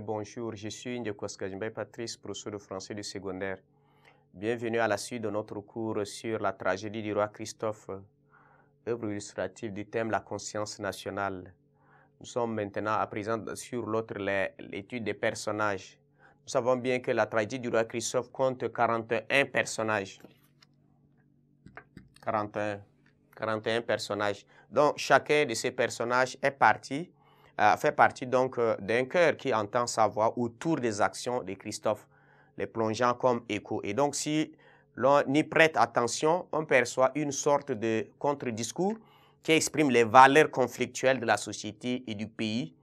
bonjour. Je suis Ndiekoskajimbe Patrice, professeur de français du secondaire. Bienvenue à la suite de notre cours sur la tragédie du roi Christophe, œuvre illustrative du thème La conscience nationale. Nous sommes maintenant à présent sur l'autre, l'étude des personnages. Nous savons bien que la tragédie du roi Christophe compte 41 personnages. 41. 41 personnages. Donc, chacun de ces personnages est parti euh, fait partie donc euh, d'un cœur qui entend sa voix autour des actions de Christophe, les plongeant comme écho. Et donc, si l'on y prête attention, on perçoit une sorte de contre-discours qui exprime les valeurs conflictuelles de la société et du pays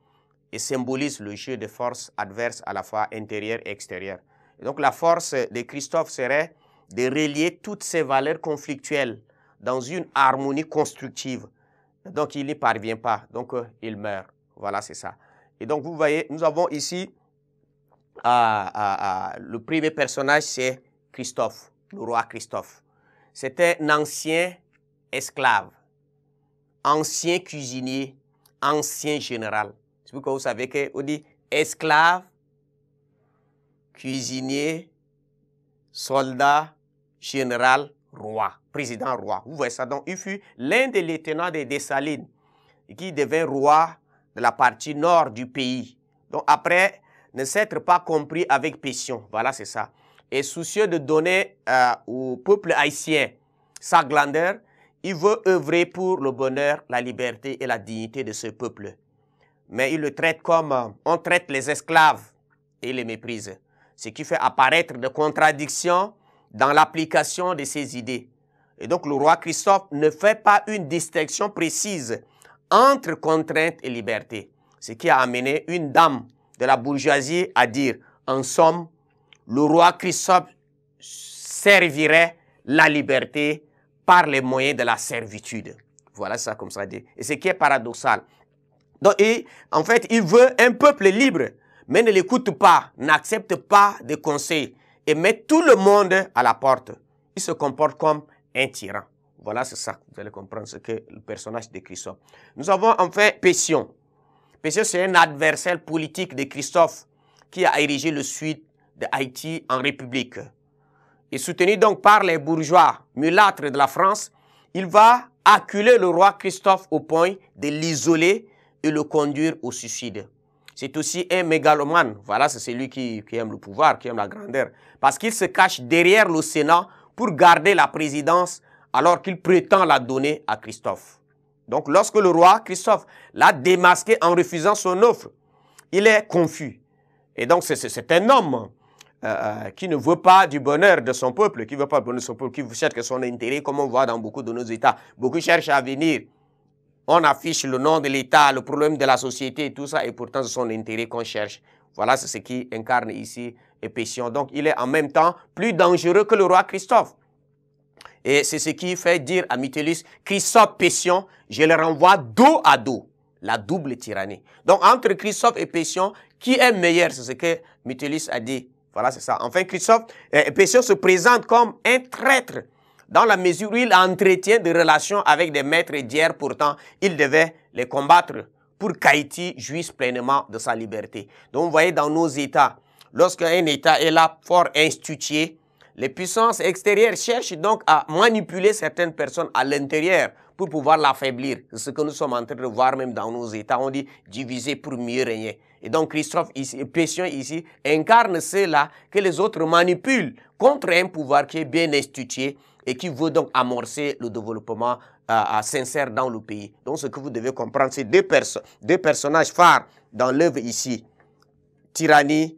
et symbolise le jeu de forces adverses à la fois intérieures et extérieures. donc la force de Christophe serait de relier toutes ces valeurs conflictuelles dans une harmonie constructive. Donc il n'y parvient pas, donc euh, il meurt. Voilà, c'est ça. Et donc, vous voyez, nous avons ici ah, ah, ah, le premier personnage, c'est Christophe, le roi Christophe. C'était un ancien esclave, ancien cuisinier, ancien général. C'est pourquoi vous savez que, qu'on dit esclave, cuisinier, soldat, général, roi, président roi. Vous voyez ça, donc il fut l'un des lieutenants des Dessalines qui devint roi de la partie nord du pays. Donc après, ne s'être pas compris avec pétion. voilà c'est ça, et soucieux de donner euh, au peuple haïtien sa grandeur, il veut œuvrer pour le bonheur, la liberté et la dignité de ce peuple. Mais il le traite comme euh, on traite les esclaves et les méprise, ce qui fait apparaître des contradictions dans l'application de ses idées. Et donc le roi Christophe ne fait pas une distinction précise entre contrainte et liberté. Ce qui a amené une dame de la bourgeoisie à dire, en somme, le roi Christophe servirait la liberté par les moyens de la servitude. Voilà ça comme ça dit. Et ce qui est paradoxal. Donc, en fait, il veut un peuple libre, mais ne l'écoute pas, n'accepte pas de conseils et met tout le monde à la porte. Il se comporte comme un tyran. Voilà, c'est ça. Vous allez comprendre ce que le personnage de Christophe. Nous avons enfin Pétion. Pétion, c'est un adversaire politique de Christophe qui a érigé le sud de Haïti en république. Et soutenu donc par les bourgeois mulâtres de la France, il va acculer le roi Christophe au point de l'isoler et le conduire au suicide. C'est aussi un mégalomane. Voilà, c'est celui qui, qui aime le pouvoir, qui aime la grandeur. Parce qu'il se cache derrière le Sénat pour garder la présidence alors qu'il prétend la donner à Christophe. Donc lorsque le roi Christophe l'a démasqué en refusant son offre, il est confus. Et donc c'est un homme hein, euh, qui ne veut pas du bonheur de son peuple, qui ne veut pas le bonheur de son peuple, qui cherche son intérêt, comme on voit dans beaucoup de nos États. Beaucoup cherchent à venir. On affiche le nom de l'État, le problème de la société, tout ça, et pourtant c'est son intérêt qu'on cherche. Voilà, ce qui incarne ici Épétion. Donc il est en même temps plus dangereux que le roi Christophe. Et c'est ce qui fait dire à Mitellus, Christophe Pétion, je le renvoie dos à dos. La double tyrannie. Donc, entre Christophe et Pétion, qui est meilleur C'est ce que Mitellus a dit. Voilà, c'est ça. Enfin, Christophe, euh, et Pétion se présente comme un traître dans la mesure où il entretient des relations avec des maîtres d'hier. Pourtant, il devait les combattre pour qu'Haïti jouisse pleinement de sa liberté. Donc, vous voyez, dans nos États, lorsqu'un État est là fort institué, les puissances extérieures cherchent donc à manipuler certaines personnes à l'intérieur pour pouvoir l'affaiblir. C'est ce que nous sommes en train de voir même dans nos États. On dit diviser pour mieux régner. Et donc Christophe ici, Pétion ici incarne cela que les autres manipulent contre un pouvoir qui est bien institué et qui veut donc amorcer le développement euh, sincère dans le pays. Donc ce que vous devez comprendre, c'est deux, deux personnages phares dans l'œuvre ici. Tyrannie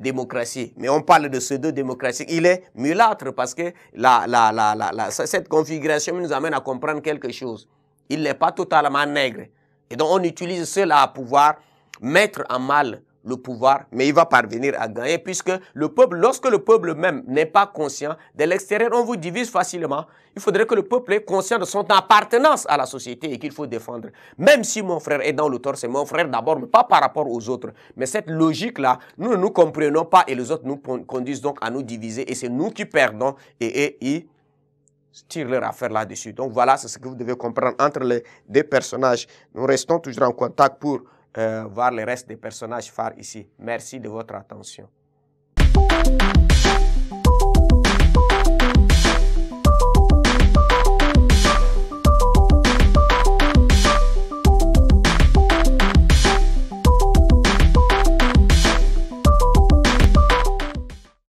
démocratie. Mais on parle de pseudo-démocratie. Il est mulâtre parce que la, la, la, la, cette configuration nous amène à comprendre quelque chose. Il n'est pas totalement nègre. Et donc on utilise cela à pouvoir mettre en mal le pouvoir, mais il va parvenir à gagner puisque le peuple, lorsque le peuple même n'est pas conscient, de l'extérieur, on vous divise facilement. Il faudrait que le peuple est conscient de son appartenance à la société et qu'il faut défendre. Même si mon frère est dans le tort, c'est mon frère d'abord, mais pas par rapport aux autres. Mais cette logique-là, nous ne nous comprenons pas et les autres nous conduisent donc à nous diviser et c'est nous qui perdons et, et ils tirent leur affaire là-dessus. Donc voilà, c'est ce que vous devez comprendre entre les deux personnages. Nous restons toujours en contact pour euh, voir le reste des personnages phares ici. Merci de votre attention.